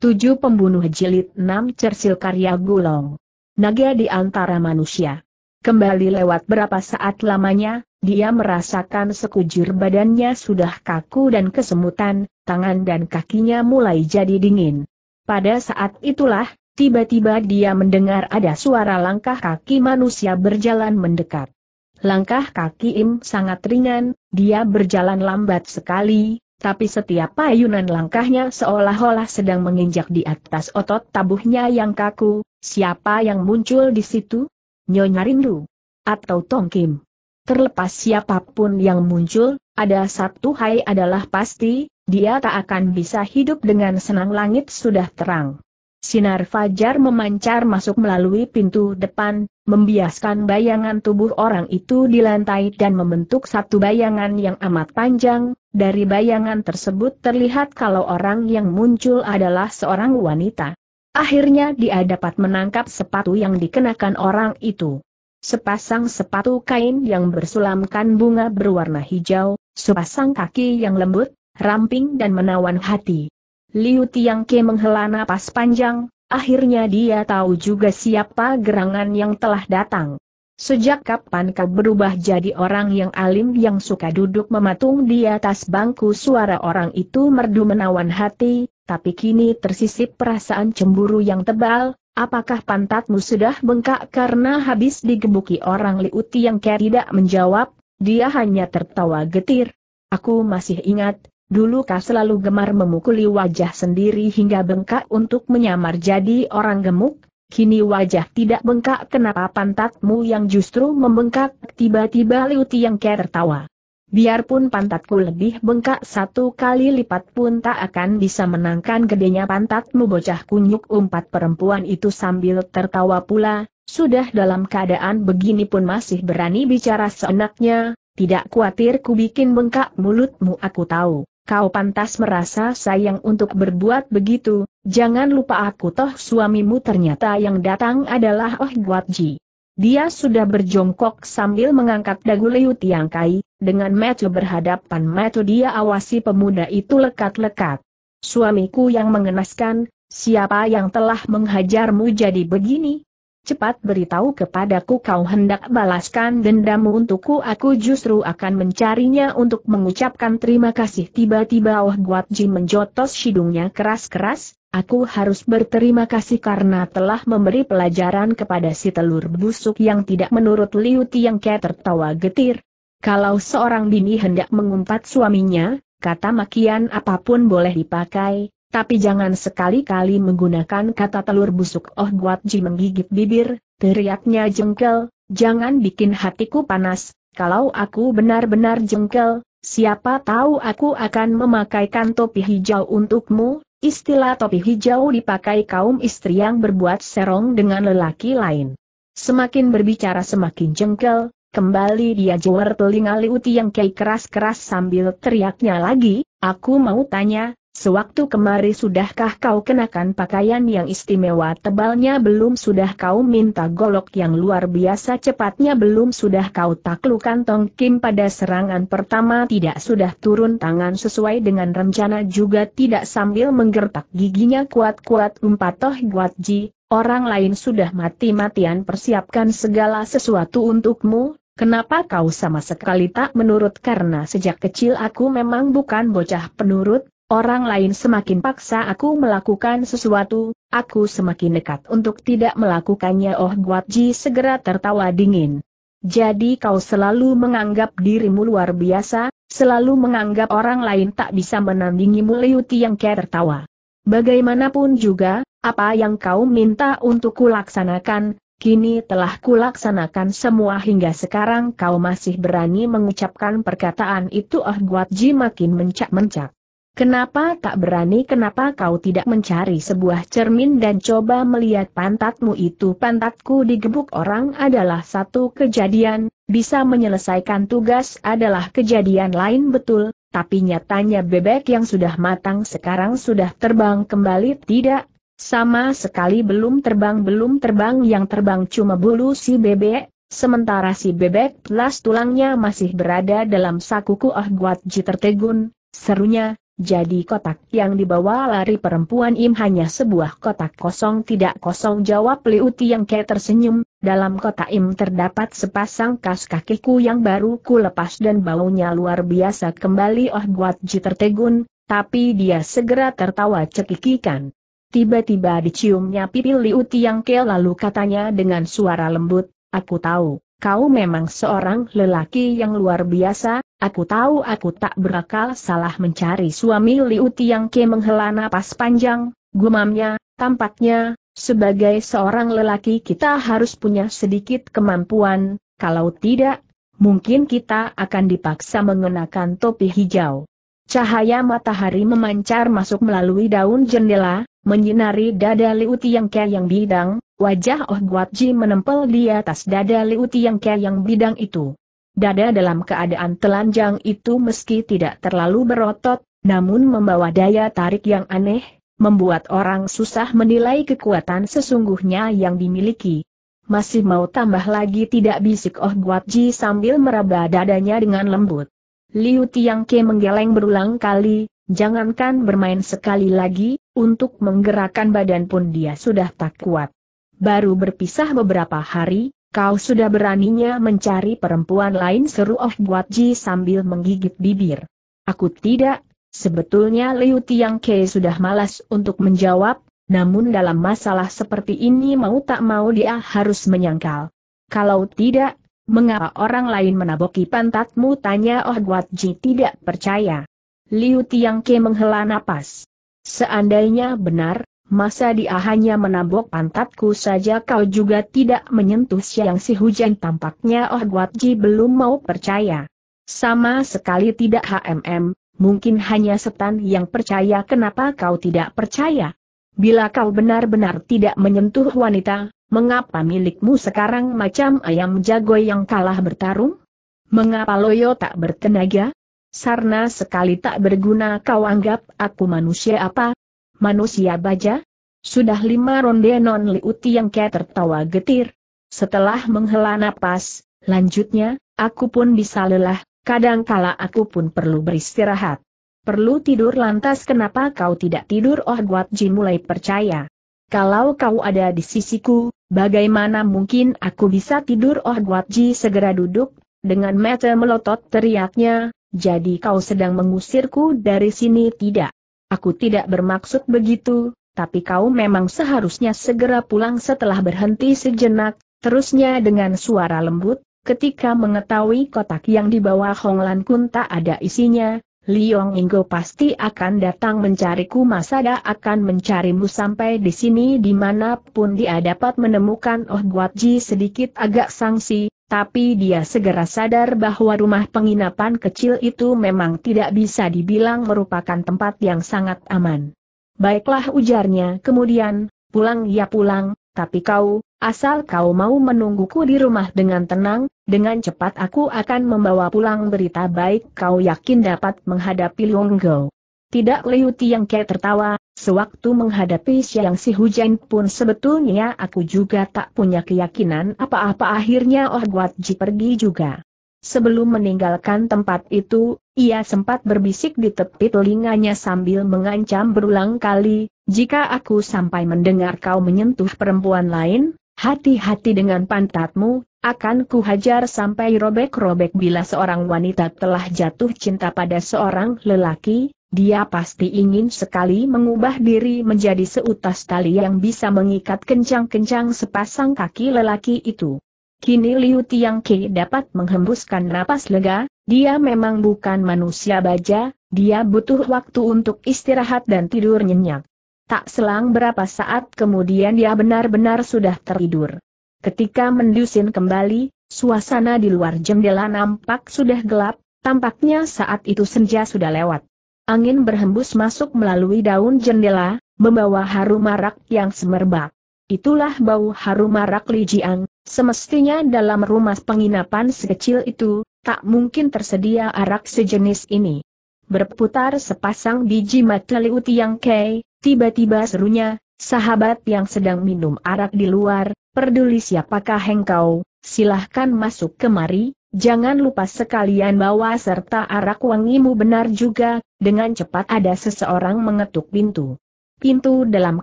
Tujuh pembunuh jilid 6 Cersil karya Gulong. Naga di antara manusia. Kembali lewat berapa saat lamanya, dia merasakan sekujur badannya sudah kaku dan kesemutan, tangan dan kakinya mulai jadi dingin. Pada saat itulah, tiba-tiba dia mendengar ada suara langkah kaki manusia berjalan mendekat. Langkah kaki Im sangat ringan, dia berjalan lambat sekali, tapi setiap payunan langkahnya seolah-olah sedang menginjak di atas otot tabuhnya yang kaku, siapa yang muncul di situ? Nyonya Rindu? Atau Tong Kim? Terlepas siapapun yang muncul, ada satu hai adalah pasti, dia tak akan bisa hidup dengan senang langit sudah terang. Sinar fajar memancar masuk melalui pintu depan, membiaskan bayangan tubuh orang itu di lantai dan membentuk satu bayangan yang amat panjang, dari bayangan tersebut terlihat kalau orang yang muncul adalah seorang wanita. Akhirnya dia dapat menangkap sepatu yang dikenakan orang itu. Sepasang sepatu kain yang bersulamkan bunga berwarna hijau, sepasang kaki yang lembut, ramping dan menawan hati. Liu Tiangke menghela napas panjang, Akhirnya dia tahu juga siapa gerangan yang telah datang. Sejak kapan kau berubah jadi orang yang alim yang suka duduk mematung di atas bangku suara orang itu merdu menawan hati, tapi kini tersisip perasaan cemburu yang tebal, apakah pantatmu sudah bengkak karena habis digebuki orang liuti yang kaya tidak menjawab, dia hanya tertawa getir. Aku masih ingat, Dulu kau selalu gemar memukuli wajah sendiri hingga bengkak untuk menyamar jadi orang gemuk, kini wajah tidak bengkak kenapa pantatmu yang justru membengkak, tiba-tiba Liu yang Ke tertawa. Biarpun pantatku lebih bengkak satu kali lipat pun tak akan bisa menangkan gedenya pantatmu bocah kunyuk umpat perempuan itu sambil tertawa pula, sudah dalam keadaan begini pun masih berani bicara seenaknya, tidak khawatir ku bikin bengkak mulutmu aku tahu kau pantas merasa sayang untuk berbuat begitu, jangan lupa aku toh suamimu ternyata yang datang adalah Oh Guatji. Dia sudah berjongkok sambil mengangkat dagu Liu kai. dengan metu berhadapan metu dia awasi pemuda itu lekat-lekat. Suamiku yang mengenaskan, siapa yang telah menghajarmu jadi begini? cepat beritahu kepadaku kau hendak balaskan dendammu untukku aku justru akan mencarinya untuk mengucapkan terima kasih tiba-tiba Oh Guat menjotos hidungnya keras-keras, aku harus berterima kasih karena telah memberi pelajaran kepada si telur busuk yang tidak menurut Liu Tiang Ke tertawa getir. Kalau seorang bini hendak mengumpat suaminya, kata makian apapun boleh dipakai, tapi jangan sekali-kali menggunakan kata telur busuk. Oh Guat Ji menggigit bibir, teriaknya jengkel, jangan bikin hatiku panas, kalau aku benar-benar jengkel, siapa tahu aku akan memakaikan topi hijau untukmu, istilah topi hijau dipakai kaum istri yang berbuat serong dengan lelaki lain. Semakin berbicara semakin jengkel, Kembali dia jawar telinga Liuti yang Kei keras-keras sambil teriaknya lagi, aku mau tanya, Sewaktu kemari sudahkah kau kenakan pakaian yang istimewa tebalnya belum sudah kau minta golok yang luar biasa cepatnya belum sudah kau taklukan Tong Kim pada serangan pertama tidak sudah turun tangan sesuai dengan rencana juga tidak sambil menggertak giginya kuat-kuat umpat Toh Guat Ji, orang lain sudah mati-matian persiapkan segala sesuatu untukmu, Kenapa kau sama sekali tak menurut karena sejak kecil aku memang bukan bocah penurut, Orang lain semakin paksa aku melakukan sesuatu, aku semakin dekat untuk tidak melakukannya Oh Guat segera tertawa dingin. Jadi kau selalu menganggap dirimu luar biasa, selalu menganggap orang lain tak bisa menandingimu Liu yang Ke tertawa. Bagaimanapun juga, apa yang kau minta untuk kulaksanakan, kini telah kulaksanakan semua hingga sekarang kau masih berani mengucapkan perkataan itu oh Guat makin mencak-mencak. Kenapa tak berani kenapa kau tidak mencari sebuah cermin dan coba melihat pantatmu itu pantatku digebuk orang adalah satu kejadian, bisa menyelesaikan tugas adalah kejadian lain betul, tapi nyatanya bebek yang sudah matang sekarang sudah terbang kembali tidak, sama sekali belum terbang belum terbang yang terbang cuma bulu si bebek, sementara si bebek plus tulangnya masih berada dalam sakuku ah guat ji tertegun, serunya, jadi kotak yang dibawa lari perempuan Im hanya sebuah kotak kosong tidak kosong jawab Liu Ke tersenyum, dalam kotak Im terdapat sepasang kas kakiku yang baru ku lepas dan baunya luar biasa kembali Oh Buat Ji tertegun, tapi dia segera tertawa cekikikan. Tiba-tiba diciumnya pipi Liu Ke lalu katanya dengan suara lembut, aku tahu, kau memang seorang lelaki yang luar biasa, Aku tahu aku tak berakal salah mencari suami Liu Tiang Ke menghela napas panjang, gumamnya, tampaknya, sebagai seorang lelaki kita harus punya sedikit kemampuan, kalau tidak, mungkin kita akan dipaksa mengenakan topi hijau. Cahaya matahari memancar masuk melalui daun jendela, menyinari dada Liu Tiang Ke yang bidang, wajah Oh Guat Ji menempel di atas dada Liu Tiang Ke yang bidang itu. Dada dalam keadaan telanjang itu meski tidak terlalu berotot, namun membawa daya tarik yang aneh, membuat orang susah menilai kekuatan sesungguhnya yang dimiliki. Masih mau tambah lagi tidak bisik Oh Buat Ji sambil meraba dadanya dengan lembut. Liu Tiang Ke menggeleng berulang kali, jangankan bermain sekali lagi, untuk menggerakkan badan pun dia sudah tak kuat. Baru berpisah beberapa hari, Kau sudah beraninya mencari perempuan lain seru Oh Buat Ji sambil menggigit bibir. Aku tidak, sebetulnya Liu Tiang Ke sudah malas untuk menjawab, namun dalam masalah seperti ini mau tak mau dia harus menyangkal. Kalau tidak, mengapa orang lain menaboki pantatmu tanya Oh Buat Ji tidak percaya. Liu Tiang Ke menghela napas. Seandainya benar, Masa dia hanya menabok pantatku saja kau juga tidak menyentuh siang si hujan tampaknya Oh Guatji belum mau percaya. Sama sekali tidak HMM, mungkin hanya setan yang percaya kenapa kau tidak percaya. Bila kau benar-benar tidak menyentuh wanita, mengapa milikmu sekarang macam ayam jago yang kalah bertarung? Mengapa loyo tak bertenaga? Sarna sekali tak berguna kau anggap aku manusia apa, Manusia baja? Sudah lima ronde non liuti yang kaya tertawa getir. Setelah menghela napas, lanjutnya, aku pun bisa lelah, kadangkala aku pun perlu beristirahat. Perlu tidur lantas kenapa kau tidak tidur oh Guat Ji mulai percaya. Kalau kau ada di sisiku, bagaimana mungkin aku bisa tidur oh Guat Ji segera duduk, dengan mata melotot teriaknya, jadi kau sedang mengusirku dari sini tidak? Aku tidak bermaksud begitu, tapi kau memang seharusnya segera pulang setelah berhenti sejenak, terusnya dengan suara lembut, ketika mengetahui kotak yang dibawa Hong Lan Kun tak ada isinya, Liong Inggo pasti akan datang mencariku Masada akan mencarimu sampai di sini dimanapun dia dapat menemukan Oh Guat Ji sedikit agak sangsi, tapi dia segera sadar bahwa rumah penginapan kecil itu memang tidak bisa dibilang merupakan tempat yang sangat aman. Baiklah ujarnya kemudian, pulang ya pulang, tapi kau, asal kau mau menungguku di rumah dengan tenang, dengan cepat aku akan membawa pulang berita baik kau yakin dapat menghadapi Longgo. Tidak Liu Ke tertawa, sewaktu menghadapi Xiang Si Hujan pun sebetulnya aku juga tak punya keyakinan apa-apa akhirnya Oh Guat Ji pergi juga. Sebelum meninggalkan tempat itu, ia sempat berbisik di tepi telinganya sambil mengancam berulang kali, jika aku sampai mendengar kau menyentuh perempuan lain, hati-hati dengan pantatmu, akan ku hajar sampai robek-robek bila seorang wanita telah jatuh cinta pada seorang lelaki, dia pasti ingin sekali mengubah diri menjadi seutas tali yang bisa mengikat kencang-kencang sepasang kaki lelaki itu. Kini Liu Tiangke dapat menghembuskan napas lega, dia memang bukan manusia baja, dia butuh waktu untuk istirahat dan tidur nyenyak. Tak selang berapa saat kemudian dia benar-benar sudah tertidur. Ketika mendusin kembali, suasana di luar jendela nampak sudah gelap, tampaknya saat itu senja sudah lewat. Angin berhembus masuk melalui daun jendela, membawa harum marak yang semerbak. Itulah bau harum marak Jiang. semestinya dalam rumah penginapan sekecil itu, tak mungkin tersedia arak sejenis ini. Berputar sepasang biji mata Liu Tiang Kei, tiba-tiba serunya, sahabat yang sedang minum arak di luar, Perduli siapakah engkau, silahkan masuk kemari, jangan lupa sekalian bawa serta arak wangimu benar juga, dengan cepat ada seseorang mengetuk pintu. Pintu dalam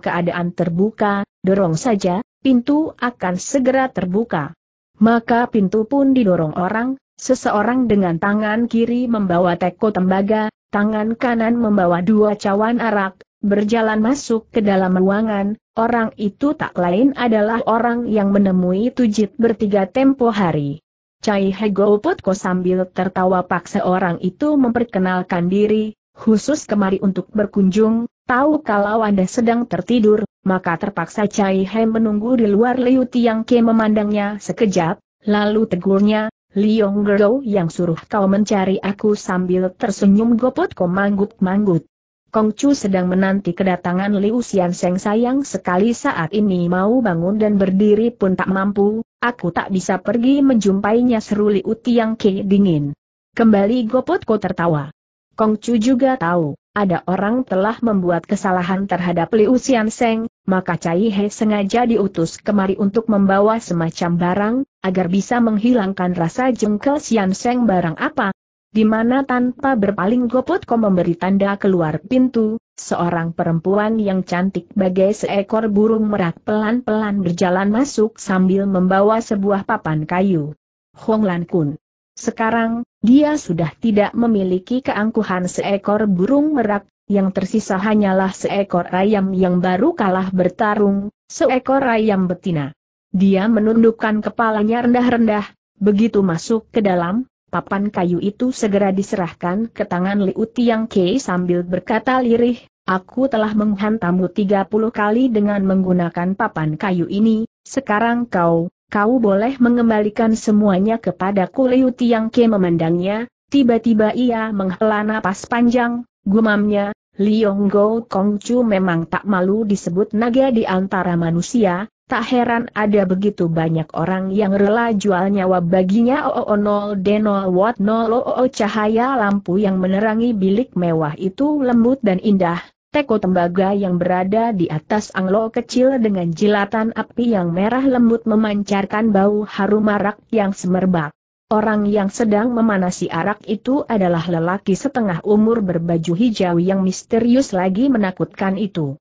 keadaan terbuka, dorong saja, pintu akan segera terbuka. Maka pintu pun didorong orang, seseorang dengan tangan kiri membawa teko tembaga, tangan kanan membawa dua cawan arak, Berjalan masuk ke dalam ruangan, orang itu tak lain adalah orang yang menemui Tujit bertiga tempo hari. Cai Hego Putko sambil tertawa paksa orang itu memperkenalkan diri, khusus kemari untuk berkunjung, tahu kalau Anda sedang tertidur, maka terpaksa Cai He menunggu di luar Liu Tiang Ke memandangnya sekejap, lalu tegurnya, Liong Gerou yang suruh kau mencari aku sambil tersenyum ko manggut-manggut. Kong Chu sedang menanti kedatangan Liu Xian Seng sayang sekali saat ini mau bangun dan berdiri pun tak mampu, aku tak bisa pergi menjumpainya seru Liu Tiang Ke dingin. Kembali Gopotko tertawa. Kong Chu juga tahu, ada orang telah membuat kesalahan terhadap Liu Xian Seng, maka Cai He sengaja diutus kemari untuk membawa semacam barang, agar bisa menghilangkan rasa jengkel Xian Seng barang apa, di mana tanpa berpaling goput, kau memberi tanda keluar pintu, seorang perempuan yang cantik bagai seekor burung merak pelan-pelan berjalan masuk sambil membawa sebuah papan kayu. Hong Lan Kun. Sekarang, dia sudah tidak memiliki keangkuhan seekor burung merak, yang tersisa hanyalah seekor ayam yang baru kalah bertarung, seekor ayam betina. Dia menundukkan kepalanya rendah-rendah, begitu masuk ke dalam, papan kayu itu segera diserahkan ke tangan Liu Tiang Kei sambil berkata lirih, Aku telah menghantammu 30 kali dengan menggunakan papan kayu ini, sekarang kau, kau boleh mengembalikan semuanya kepadaku Liu Tiang Ke memandangnya, tiba-tiba ia menghela napas panjang, gumamnya, Liong Go Kongcu memang tak malu disebut naga di antara manusia, Tak heran ada begitu banyak orang yang rela jual nyawa baginya Oh nol d nol watt nol oh cahaya lampu yang menerangi bilik mewah itu lembut dan indah. Teko tembaga yang berada di atas anglo kecil dengan jilatan api yang merah lembut memancarkan bau harum arak yang semerbak. Orang yang sedang memanasi arak itu adalah lelaki setengah umur berbaju hijau yang misterius lagi menakutkan itu.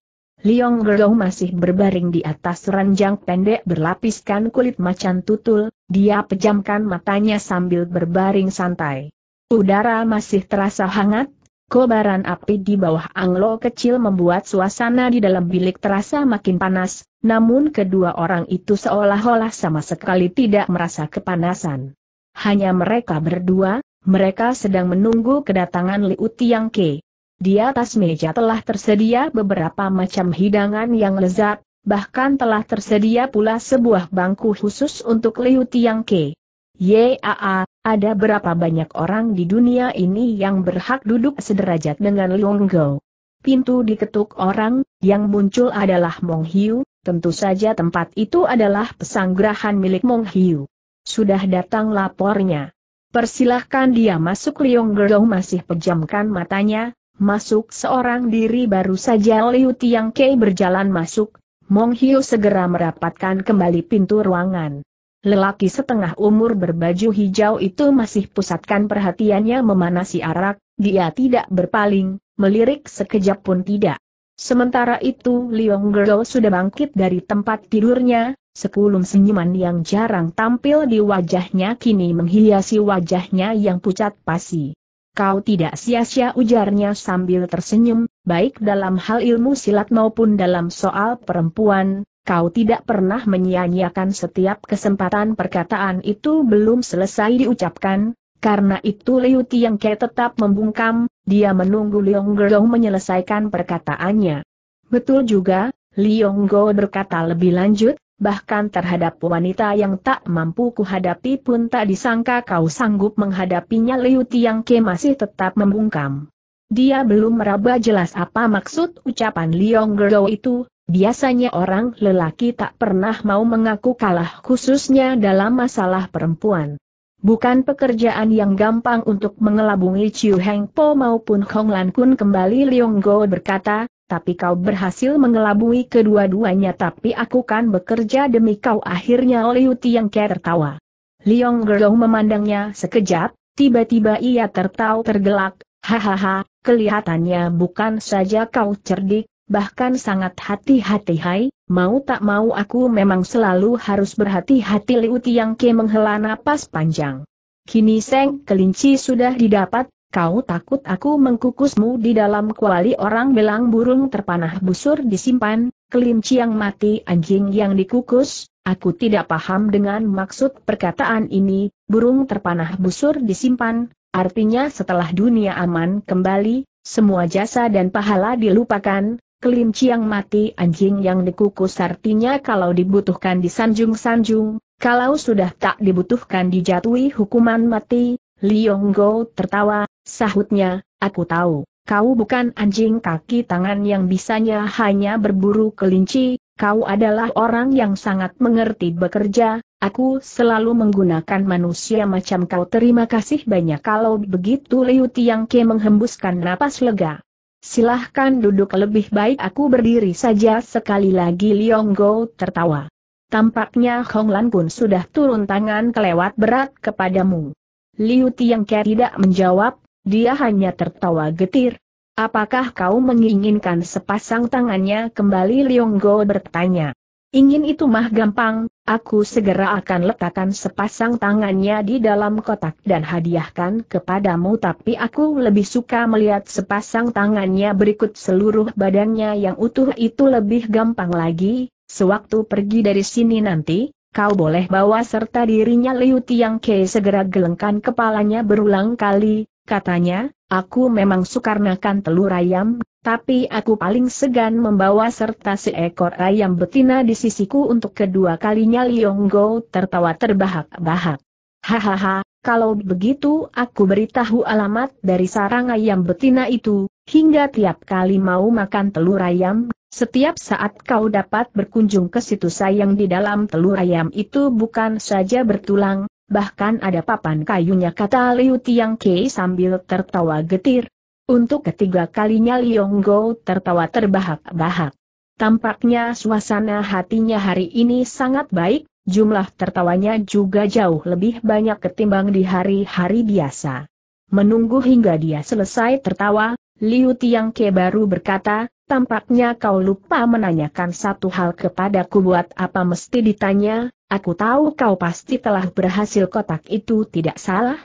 Liong Gerong masih berbaring di atas ranjang pendek berlapiskan kulit macan tutul, dia pejamkan matanya sambil berbaring santai. Udara masih terasa hangat, Kobaran api di bawah anglo kecil membuat suasana di dalam bilik terasa makin panas, namun kedua orang itu seolah-olah sama sekali tidak merasa kepanasan. Hanya mereka berdua, mereka sedang menunggu kedatangan Liu Tiang Ke. Di atas meja telah tersedia beberapa macam hidangan yang lezat, bahkan telah tersedia pula sebuah bangku khusus untuk Liu Tiang Ke. Yaa, ada berapa banyak orang di dunia ini yang berhak duduk sederajat dengan Liong Go. Pintu diketuk orang, yang muncul adalah Mong Hiu, tentu saja tempat itu adalah pesanggrahan milik Mong Hiu. Sudah datang lapornya. Persilahkan dia masuk Liong Go masih pejamkan matanya, Masuk seorang diri baru saja Liu Tiang Kei berjalan masuk, Mong Hiu segera merapatkan kembali pintu ruangan. Lelaki setengah umur berbaju hijau itu masih pusatkan perhatiannya memanasi arak, dia tidak berpaling, melirik sekejap pun tidak. Sementara itu Liong Gerdo sudah bangkit dari tempat tidurnya, sekulum senyuman yang jarang tampil di wajahnya kini menghiasi wajahnya yang pucat pasi. Kau tidak sia-sia ujarnya sambil tersenyum, baik dalam hal ilmu silat maupun dalam soal perempuan, kau tidak pernah menyia-nyiakan setiap kesempatan perkataan itu belum selesai diucapkan, karena itu Liu Tiangke tetap membungkam, dia menunggu Liong Gerong menyelesaikan perkataannya. Betul juga, Liong Go berkata lebih lanjut, bahkan terhadap wanita yang tak mampu kuhadapi pun tak disangka kau sanggup menghadapinya Liu Tiang Ke masih tetap membungkam. Dia belum meraba jelas apa maksud ucapan Liong Gerdo itu, biasanya orang lelaki tak pernah mau mengaku kalah khususnya dalam masalah perempuan. Bukan pekerjaan yang gampang untuk mengelabungi Chiu Heng Po maupun Hong Lan Kun kembali Liong Go berkata, tapi kau berhasil mengelabui kedua-duanya tapi aku kan bekerja demi kau akhirnya Liu Ke tertawa. Liong Gerong memandangnya sekejap, tiba-tiba ia tertawa tergelak, hahaha, kelihatannya bukan saja kau cerdik, bahkan sangat hati-hati hai, mau tak mau aku memang selalu harus berhati-hati Liu ke menghela napas panjang. Kini Seng Kelinci sudah didapat, Kau takut aku mengkukusmu di dalam kuali orang belang burung terpanah busur disimpan, kelinci yang mati anjing yang dikukus, aku tidak paham dengan maksud perkataan ini, burung terpanah busur disimpan, artinya setelah dunia aman kembali, semua jasa dan pahala dilupakan, kelinci yang mati anjing yang dikukus artinya kalau dibutuhkan disanjung-sanjung, kalau sudah tak dibutuhkan dijatuhi hukuman mati, Liong Go tertawa, sahutnya, aku tahu, kau bukan anjing kaki tangan yang bisanya hanya berburu kelinci, kau adalah orang yang sangat mengerti bekerja, aku selalu menggunakan manusia macam kau terima kasih banyak kalau begitu Liu Tiang Ke menghembuskan napas lega. Silahkan duduk lebih baik aku berdiri saja sekali lagi Liong Go tertawa. Tampaknya Hong Lan pun sudah turun tangan kelewat berat kepadamu. Liu Tiangke tidak menjawab, dia hanya tertawa getir. Apakah kau menginginkan sepasang tangannya kembali Lionggo bertanya. Ingin itu mah gampang, aku segera akan letakkan sepasang tangannya di dalam kotak dan hadiahkan kepadamu tapi aku lebih suka melihat sepasang tangannya berikut seluruh badannya yang utuh itu lebih gampang lagi, sewaktu pergi dari sini nanti, kau boleh bawa serta dirinya Liu Tiang Ke segera gelengkan kepalanya berulang kali, katanya, aku memang sukarnakan telur ayam, tapi aku paling segan membawa serta seekor ayam betina di sisiku untuk kedua kalinya Liong Go tertawa terbahak-bahak. Hahaha, kalau begitu aku beritahu alamat dari sarang ayam betina itu, hingga tiap kali mau makan telur ayam, setiap saat kau dapat berkunjung ke situ sayang di dalam telur ayam itu bukan saja bertulang, bahkan ada papan kayunya kata Liu Tiang Kei sambil tertawa getir. Untuk ketiga kalinya Liong Go tertawa terbahak-bahak. Tampaknya suasana hatinya hari ini sangat baik, jumlah tertawanya juga jauh lebih banyak ketimbang di hari-hari biasa. Menunggu hingga dia selesai tertawa, Liu Tiangke baru berkata, tampaknya kau lupa menanyakan satu hal kepadaku buat apa mesti ditanya, aku tahu kau pasti telah berhasil kotak itu tidak salah.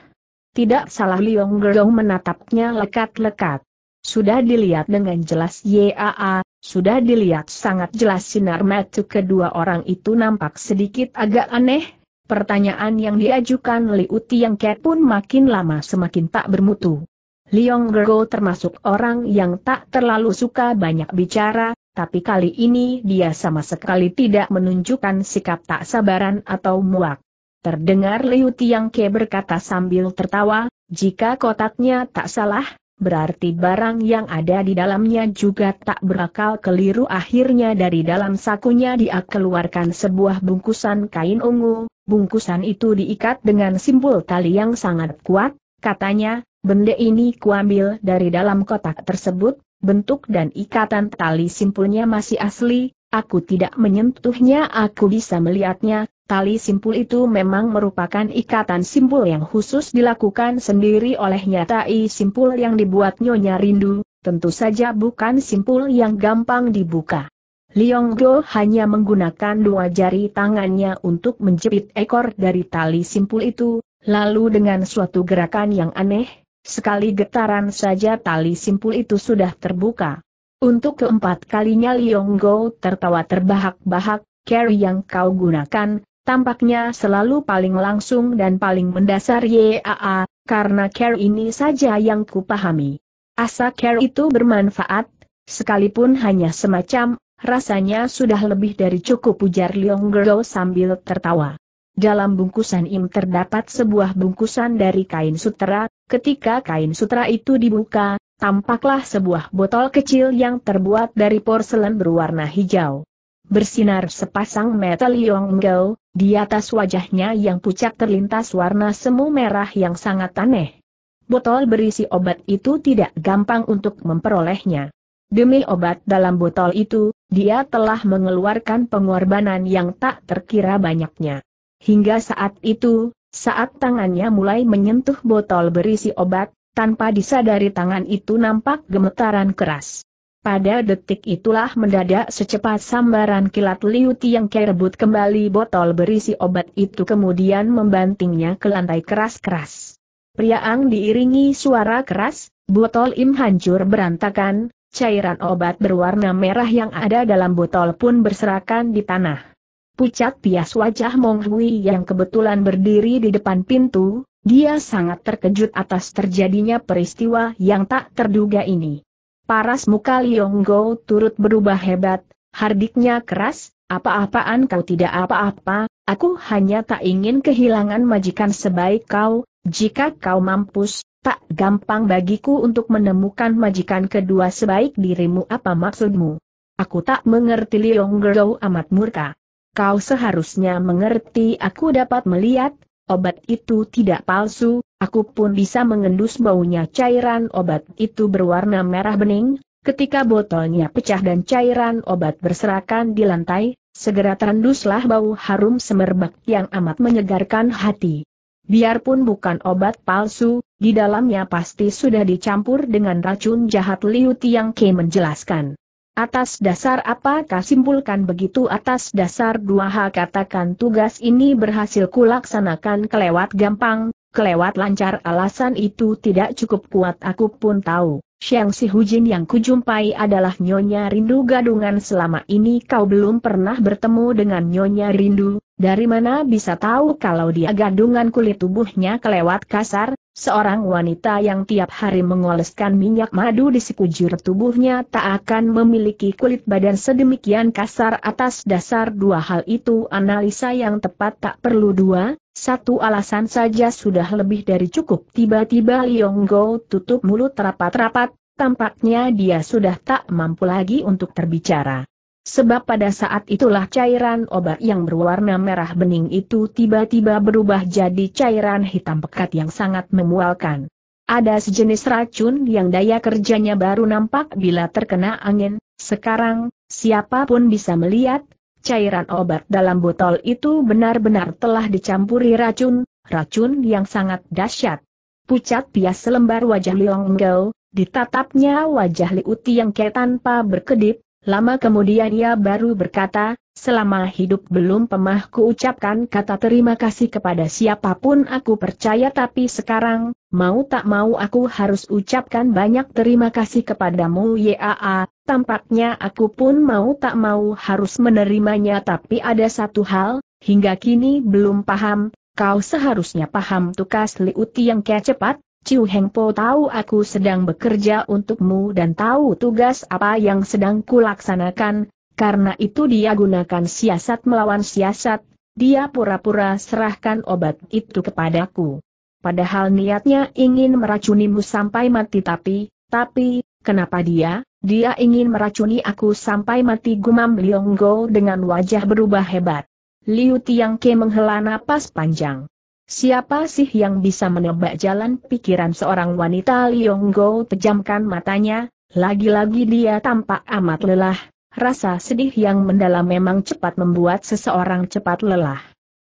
Tidak salah Liong Gerong menatapnya lekat-lekat. Sudah dilihat dengan jelas YAA, sudah dilihat sangat jelas sinar metu kedua orang itu nampak sedikit agak aneh. Pertanyaan yang diajukan Liu Tiang Ke pun makin lama semakin tak bermutu. Liong Gergo termasuk orang yang tak terlalu suka banyak bicara, tapi kali ini dia sama sekali tidak menunjukkan sikap tak sabaran atau muak. Terdengar Liu Tiang Ke berkata sambil tertawa, jika kotaknya tak salah, Berarti barang yang ada di dalamnya juga tak berakal keliru akhirnya dari dalam sakunya dia keluarkan sebuah bungkusan kain ungu, bungkusan itu diikat dengan simpul tali yang sangat kuat, katanya, benda ini kuambil dari dalam kotak tersebut, bentuk dan ikatan tali simpulnya masih asli, Aku tidak menyentuhnya aku bisa melihatnya, tali simpul itu memang merupakan ikatan simpul yang khusus dilakukan sendiri oleh Nyatai simpul yang dibuat Nyonya Rindu, tentu saja bukan simpul yang gampang dibuka. Liong Go hanya menggunakan dua jari tangannya untuk menjepit ekor dari tali simpul itu, lalu dengan suatu gerakan yang aneh, sekali getaran saja tali simpul itu sudah terbuka. Untuk keempat kalinya Liong Go tertawa terbahak-bahak, carry yang kau gunakan, tampaknya selalu paling langsung dan paling mendasar YAA, karena care ini saja yang kupahami. Asa care itu bermanfaat, sekalipun hanya semacam, rasanya sudah lebih dari cukup ujar Liong Go sambil tertawa. Dalam bungkusan Im terdapat sebuah bungkusan dari kain sutera, ketika kain sutera itu dibuka, tampaklah sebuah botol kecil yang terbuat dari porselen berwarna hijau. Bersinar sepasang mata Liong Gao, di atas wajahnya yang pucat terlintas warna semu merah yang sangat aneh. Botol berisi obat itu tidak gampang untuk memperolehnya. Demi obat dalam botol itu, dia telah mengeluarkan pengorbanan yang tak terkira banyaknya. Hingga saat itu, saat tangannya mulai menyentuh botol berisi obat, tanpa disadari tangan itu nampak gemetaran keras. Pada detik itulah mendadak secepat sambaran kilat Liu yang kerebut kembali botol berisi obat itu kemudian membantingnya ke lantai keras-keras. Pria ang diiringi suara keras, botol im hancur berantakan, cairan obat berwarna merah yang ada dalam botol pun berserakan di tanah. Pucat pias wajah Mong Hui yang kebetulan berdiri di depan pintu, dia sangat terkejut atas terjadinya peristiwa yang tak terduga ini. Paras muka Lionggo turut berubah hebat, hardiknya keras, apa-apaan kau tidak apa-apa, aku hanya tak ingin kehilangan majikan sebaik kau, jika kau mampus, tak gampang bagiku untuk menemukan majikan kedua sebaik dirimu apa maksudmu. Aku tak mengerti Lionggo amat murka. Kau seharusnya mengerti aku dapat melihat, Obat itu tidak palsu, aku pun bisa mengendus baunya cairan obat itu berwarna merah bening, ketika botolnya pecah dan cairan obat berserakan di lantai, segera terenduslah bau harum semerbak yang amat menyegarkan hati. Biarpun bukan obat palsu, di dalamnya pasti sudah dicampur dengan racun jahat Liu Tiang Ke menjelaskan. Atas dasar apakah simpulkan begitu atas dasar dua hal katakan tugas ini berhasil kulaksanakan kelewat gampang, kelewat lancar alasan itu tidak cukup kuat aku pun tahu. Siang Si Hujin yang kujumpai adalah Nyonya Rindu Gadungan selama ini kau belum pernah bertemu dengan Nyonya Rindu, dari mana bisa tahu kalau dia gadungan kulit tubuhnya kelewat kasar, seorang wanita yang tiap hari mengoleskan minyak madu di sekujur tubuhnya tak akan memiliki kulit badan sedemikian kasar atas dasar dua hal itu analisa yang tepat tak perlu dua, satu alasan saja sudah lebih dari cukup tiba-tiba Liong Go tutup mulut rapat-rapat, tampaknya dia sudah tak mampu lagi untuk terbicara. Sebab pada saat itulah cairan obat yang berwarna merah bening itu tiba-tiba berubah jadi cairan hitam pekat yang sangat memualkan. Ada sejenis racun yang daya kerjanya baru nampak bila terkena angin, sekarang, siapapun bisa melihat, cairan obat dalam botol itu benar-benar telah dicampuri racun, racun yang sangat dahsyat. Pucat pias selembar wajah Liong Ngau, ditatapnya wajah Liuti yang kayak tanpa berkedip, Lama kemudian ia baru berkata, selama hidup belum pemah ucapkan kata terima kasih kepada siapapun aku percaya tapi sekarang, mau tak mau aku harus ucapkan banyak terima kasih kepadamu YAA, tampaknya aku pun mau tak mau harus menerimanya tapi ada satu hal, hingga kini belum paham, kau seharusnya paham tukas Liuti yang kecepat, Ciu Heng Po tahu aku sedang bekerja untukmu dan tahu tugas apa yang sedang kulaksanakan, karena itu dia gunakan siasat melawan siasat, dia pura-pura serahkan obat itu kepadaku. Padahal niatnya ingin meracunimu sampai mati tapi, tapi, kenapa dia, dia ingin meracuni aku sampai mati gumam Go dengan wajah berubah hebat. Liu Tiang Ke menghela napas panjang. Siapa sih yang bisa menebak jalan pikiran seorang wanita Lionggo pejamkan matanya, lagi-lagi dia tampak amat lelah, rasa sedih yang mendalam memang cepat membuat seseorang cepat lelah.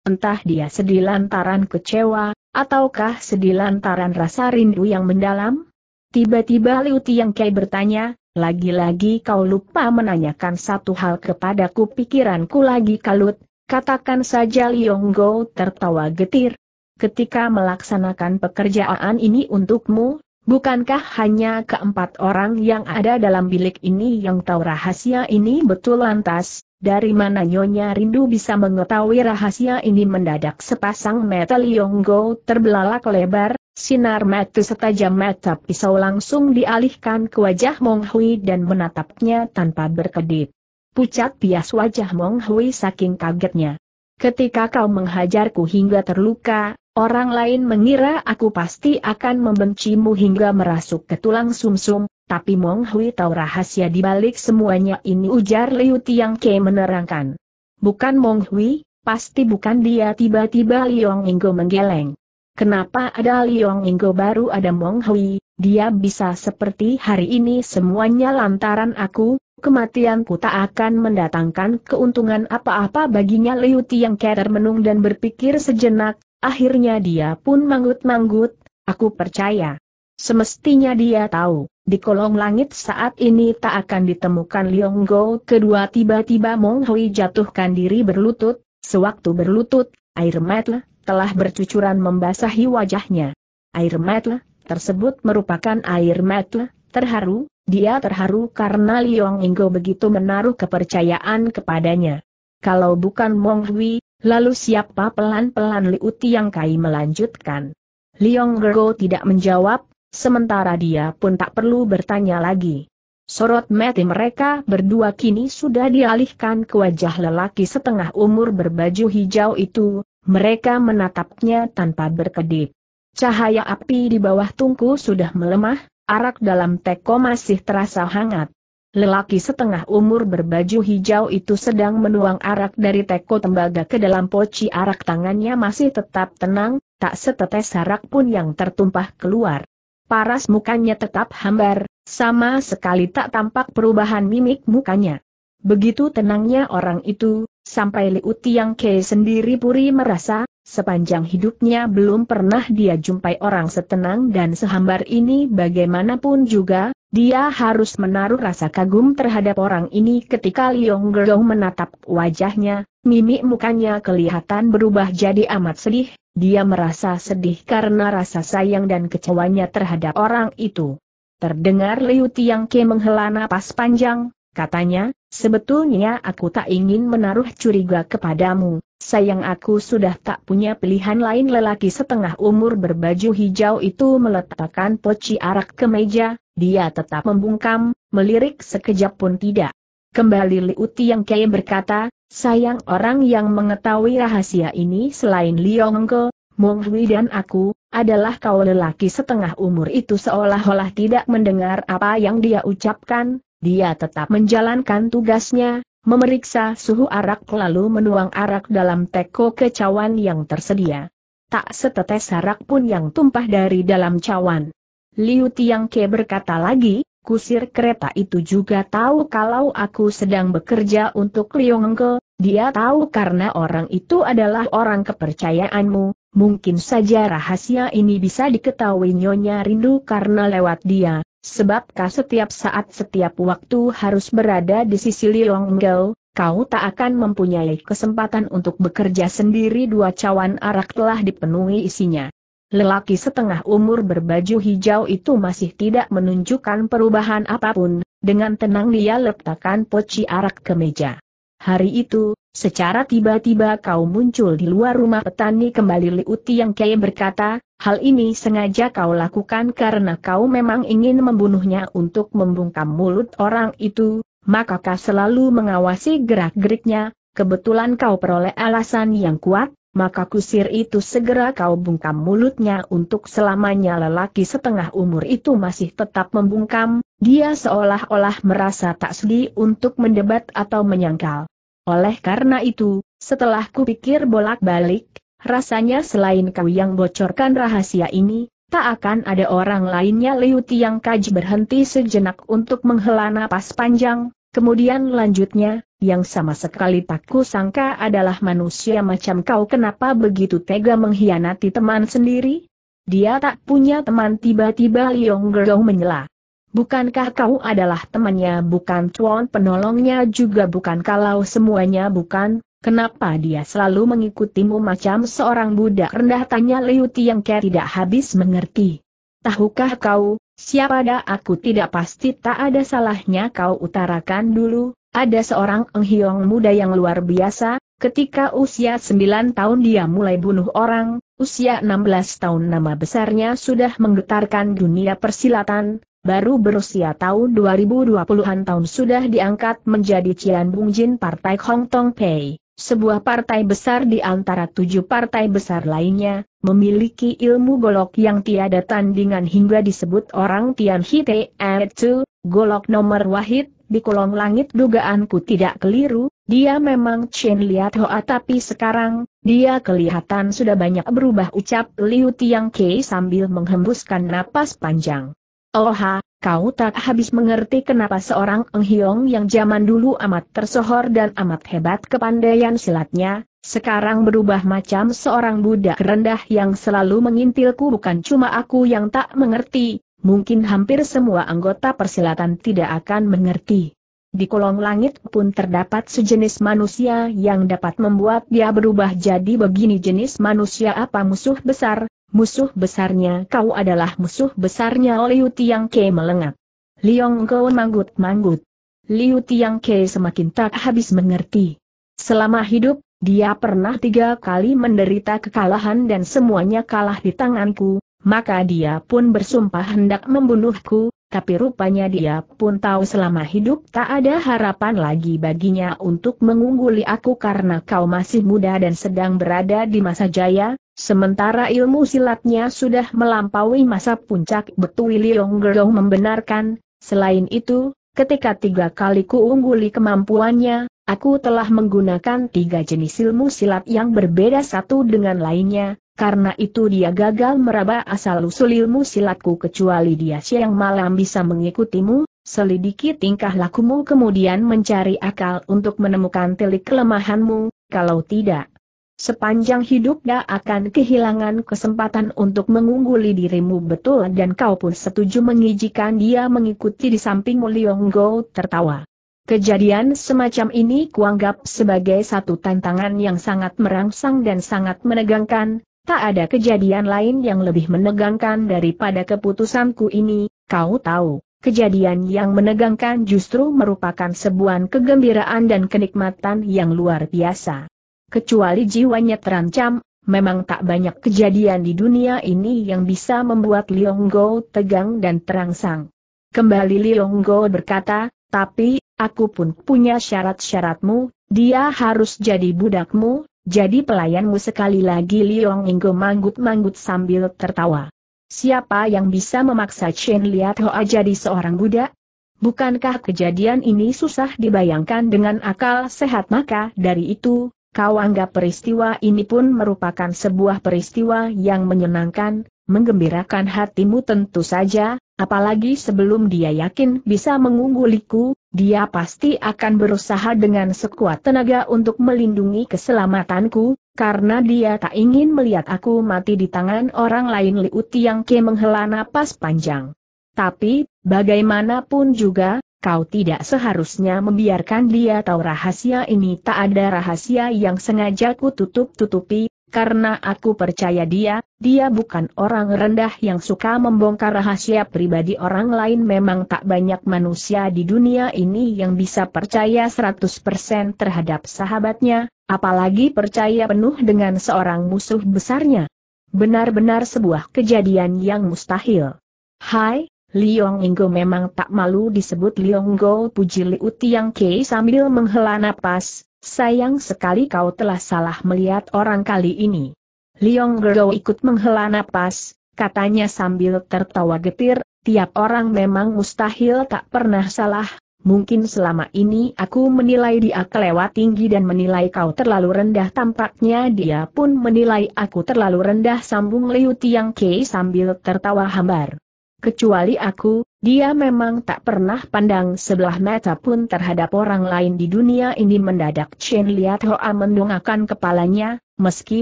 Entah dia sedih lantaran kecewa, ataukah sedih lantaran rasa rindu yang mendalam? Tiba-tiba Liu Tiang Kai bertanya, lagi-lagi kau lupa menanyakan satu hal kepadaku pikiranku lagi kalut, katakan saja Liong Go tertawa getir, ketika melaksanakan pekerjaan ini untukmu, bukankah hanya keempat orang yang ada dalam bilik ini yang tahu rahasia ini betul lantas, dari mana Nyonya Rindu bisa mengetahui rahasia ini mendadak sepasang metal Yonggo terbelalak lebar, sinar mata setajam mata pisau langsung dialihkan ke wajah Mong Hui dan menatapnya tanpa berkedip. Pucat pias wajah Mong Hui saking kagetnya. Ketika kau menghajarku hingga terluka, Orang lain mengira aku pasti akan membencimu hingga merasuk ke tulang sumsum, -sum, tapi Mong Hui tahu rahasia di balik semuanya ini ujar Liu Tiang Ke menerangkan. Bukan Mong Hui, pasti bukan dia tiba-tiba Liong Inggo menggeleng. Kenapa ada Liong Inggo baru ada Mong Hui, dia bisa seperti hari ini semuanya lantaran aku, kematianku tak akan mendatangkan keuntungan apa-apa baginya Liu Tiang Ke termenung dan berpikir sejenak, Akhirnya dia pun manggut-manggut, aku percaya. Semestinya dia tahu, di kolong langit saat ini tak akan ditemukan Liong Go. Kedua tiba-tiba Mong Hui jatuhkan diri berlutut, sewaktu berlutut, air mata telah bercucuran membasahi wajahnya. Air mata tersebut merupakan air mata terharu, dia terharu karena Liong Inggo begitu menaruh kepercayaan kepadanya. Kalau bukan Mong Hui, Lalu siapa pelan-pelan Liu Tiang Kai melanjutkan. Liong Gergo tidak menjawab, sementara dia pun tak perlu bertanya lagi. Sorot mati mereka berdua kini sudah dialihkan ke wajah lelaki setengah umur berbaju hijau itu, mereka menatapnya tanpa berkedip. Cahaya api di bawah tungku sudah melemah, arak dalam teko masih terasa hangat. Lelaki setengah umur berbaju hijau itu sedang menuang arak dari teko tembaga ke dalam poci arak tangannya masih tetap tenang, tak setetes arak pun yang tertumpah keluar. Paras mukanya tetap hambar, sama sekali tak tampak perubahan mimik mukanya. Begitu tenangnya orang itu, sampai Liu Tiang Ke sendiri puri merasa, sepanjang hidupnya belum pernah dia jumpai orang setenang dan sehambar ini bagaimanapun juga, dia harus menaruh rasa kagum terhadap orang ini ketika Liong Gerong menatap wajahnya, mimik mukanya kelihatan berubah jadi amat sedih, dia merasa sedih karena rasa sayang dan kecewanya terhadap orang itu. Terdengar Liu Tiang Ke menghela napas panjang, katanya, Sebetulnya aku tak ingin menaruh curiga kepadamu, sayang aku sudah tak punya pilihan lain lelaki setengah umur berbaju hijau itu meletakkan poci arak ke meja, dia tetap membungkam, melirik sekejap pun tidak. Kembali Liuti yang kaya berkata, sayang orang yang mengetahui rahasia ini selain Liongko, Mong dan aku, adalah kau lelaki setengah umur itu seolah-olah tidak mendengar apa yang dia ucapkan, dia tetap menjalankan tugasnya, memeriksa suhu arak lalu menuang arak dalam teko ke cawan yang tersedia. Tak setetes arak pun yang tumpah dari dalam cawan. Liu Tiangke berkata lagi, kusir kereta itu juga tahu kalau aku sedang bekerja untuk Liongengke, dia tahu karena orang itu adalah orang kepercayaanmu, mungkin saja rahasia ini bisa diketahui Nyonya Rindu karena lewat dia, Sebabkah setiap saat setiap waktu harus berada di sisi Liong Gao, kau tak akan mempunyai kesempatan untuk bekerja sendiri dua cawan arak telah dipenuhi isinya. Lelaki setengah umur berbaju hijau itu masih tidak menunjukkan perubahan apapun, dengan tenang dia letakkan poci arak ke meja. Hari itu, Secara tiba-tiba kau muncul di luar rumah petani kembali Liuti yang kaya berkata, hal ini sengaja kau lakukan karena kau memang ingin membunuhnya untuk membungkam mulut orang itu, maka kau selalu mengawasi gerak-geriknya, kebetulan kau peroleh alasan yang kuat, maka kusir itu segera kau bungkam mulutnya untuk selamanya lelaki setengah umur itu masih tetap membungkam, dia seolah-olah merasa tak sedih untuk mendebat atau menyangkal. Oleh karena itu, setelah kupikir bolak-balik, rasanya selain kau yang bocorkan rahasia ini, tak akan ada orang lainnya Liu Tiang Kaj berhenti sejenak untuk menghela napas panjang, kemudian lanjutnya, yang sama sekali tak kusangka adalah manusia macam kau kenapa begitu tega menghianati teman sendiri? Dia tak punya teman tiba-tiba Liong Gerou menyela. Bukankah kau adalah temannya bukan cuan penolongnya juga bukan kalau semuanya bukan, kenapa dia selalu mengikutimu macam seorang budak rendah tanya Liu Tiangke tidak habis mengerti. Tahukah kau, siapa ada aku tidak pasti tak ada salahnya kau utarakan dulu, ada seorang enghiong muda yang luar biasa, ketika usia 9 tahun dia mulai bunuh orang, usia 16 tahun nama besarnya sudah menggetarkan dunia persilatan, baru berusia tahun 2020-an tahun sudah diangkat menjadi Cian Bung Jin Partai Hong Tong Pei, sebuah partai besar di antara tujuh partai besar lainnya, memiliki ilmu golok yang tiada tandingan hingga disebut orang Tian Hite Ertu, golok nomor wahid, di kolong langit dugaanku tidak keliru, dia memang Chen Liat Hoa tapi sekarang, dia kelihatan sudah banyak berubah ucap Liu Tiang Kei sambil menghembuskan napas panjang. Oh kau tak habis mengerti kenapa seorang Eng Hiong yang zaman dulu amat tersohor dan amat hebat kepandaian silatnya, sekarang berubah macam seorang budak rendah yang selalu mengintilku bukan cuma aku yang tak mengerti, mungkin hampir semua anggota persilatan tidak akan mengerti. Di kolong langit pun terdapat sejenis manusia yang dapat membuat dia berubah jadi begini jenis manusia apa musuh besar, musuh besarnya kau adalah musuh besarnya Liu Tiang Ke melengak. Liong Kau manggut-manggut. Liu Tiang Ke semakin tak habis mengerti. Selama hidup, dia pernah tiga kali menderita kekalahan dan semuanya kalah di tanganku, maka dia pun bersumpah hendak membunuhku, tapi rupanya dia pun tahu selama hidup tak ada harapan lagi baginya untuk mengungguli aku karena kau masih muda dan sedang berada di masa jaya, sementara ilmu silatnya sudah melampaui masa puncak Betui Gerong membenarkan, selain itu, ketika tiga kali kuungguli kemampuannya, Aku telah menggunakan tiga jenis ilmu silat yang berbeda satu dengan lainnya, karena itu dia gagal meraba asal-usul ilmu silatku kecuali dia siang malam bisa mengikutimu, selidiki tingkah lakumu kemudian mencari akal untuk menemukan telik kelemahanmu, kalau tidak. Sepanjang hidup dia akan kehilangan kesempatan untuk mengungguli dirimu betul dan kau pun setuju mengijikan dia mengikuti di sampingmu Liong tertawa. Kejadian semacam ini kuanggap sebagai satu tantangan yang sangat merangsang dan sangat menegangkan, Tak ada kejadian lain yang lebih menegangkan daripada keputusanku ini, kau tahu. Kejadian yang menegangkan justru merupakan sebuah kegembiraan dan kenikmatan yang luar biasa. Kecuali jiwanya terancam, memang tak banyak kejadian di dunia ini yang bisa membuat Liong Go tegang dan terangsang. Kembali Liong Go berkata, tapi, aku pun punya syarat-syaratmu, dia harus jadi budakmu, jadi pelayanmu sekali lagi Liong Inggo manggut-manggut sambil tertawa. Siapa yang bisa memaksa Chen Liat Hoa jadi seorang budak? Bukankah kejadian ini susah dibayangkan dengan akal sehat maka dari itu, kau anggap peristiwa ini pun merupakan sebuah peristiwa yang menyenangkan, menggembirakan hatimu tentu saja, Apalagi sebelum dia yakin bisa mengungguliku, dia pasti akan berusaha dengan sekuat tenaga untuk melindungi keselamatanku, karena dia tak ingin melihat aku mati di tangan orang lain Liu Tiang Ke menghela napas panjang. Tapi, bagaimanapun juga, kau tidak seharusnya membiarkan dia tahu rahasia ini tak ada rahasia yang sengaja ku tutup-tutupi, karena aku percaya dia, dia bukan orang rendah yang suka membongkar rahasia pribadi orang lain memang tak banyak manusia di dunia ini yang bisa percaya 100% terhadap sahabatnya, apalagi percaya penuh dengan seorang musuh besarnya. Benar-benar sebuah kejadian yang mustahil. Hai, Liong Inggo memang tak malu disebut Liong Go puji Liu Tiang Kei sambil menghela napas, Sayang sekali kau telah salah melihat orang kali ini. Liong Gerdo ikut menghela napas, katanya sambil tertawa getir, tiap orang memang mustahil tak pernah salah, mungkin selama ini aku menilai dia kelewat tinggi dan menilai kau terlalu rendah tampaknya dia pun menilai aku terlalu rendah sambung Liu Tiang Kei sambil tertawa hambar. Kecuali aku, dia memang tak pernah pandang sebelah mata pun terhadap orang lain di dunia ini mendadak Chen Liat Hoa mendongakkan kepalanya, meski